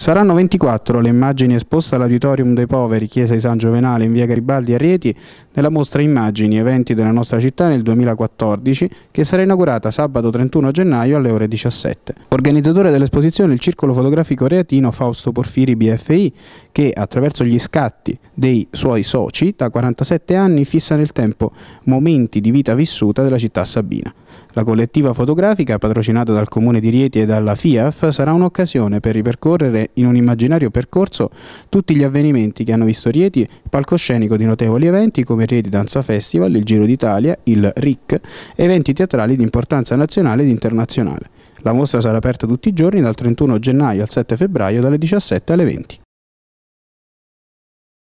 Saranno 24 le immagini esposte all'Auditorium dei Poveri, Chiesa di San Giovenale in via Garibaldi a Rieti, nella mostra Immagini, eventi della nostra città nel 2014, che sarà inaugurata sabato 31 gennaio alle ore 17. Organizzatore dell'esposizione il Circolo Fotografico Reatino Fausto Porfiri BFI, che attraverso gli scatti dei suoi soci da 47 anni fissa nel tempo momenti di vita vissuta della città sabina. La collettiva fotografica, patrocinata dal Comune di Rieti e dalla FIAF, sarà un'occasione per ripercorrere in un immaginario percorso tutti gli avvenimenti che hanno visto Rieti, palcoscenico di notevoli eventi come Rieti Danza Festival, il Giro d'Italia, il RIC, eventi teatrali di importanza nazionale ed internazionale. La mostra sarà aperta tutti i giorni dal 31 gennaio al 7 febbraio dalle 17 alle 20.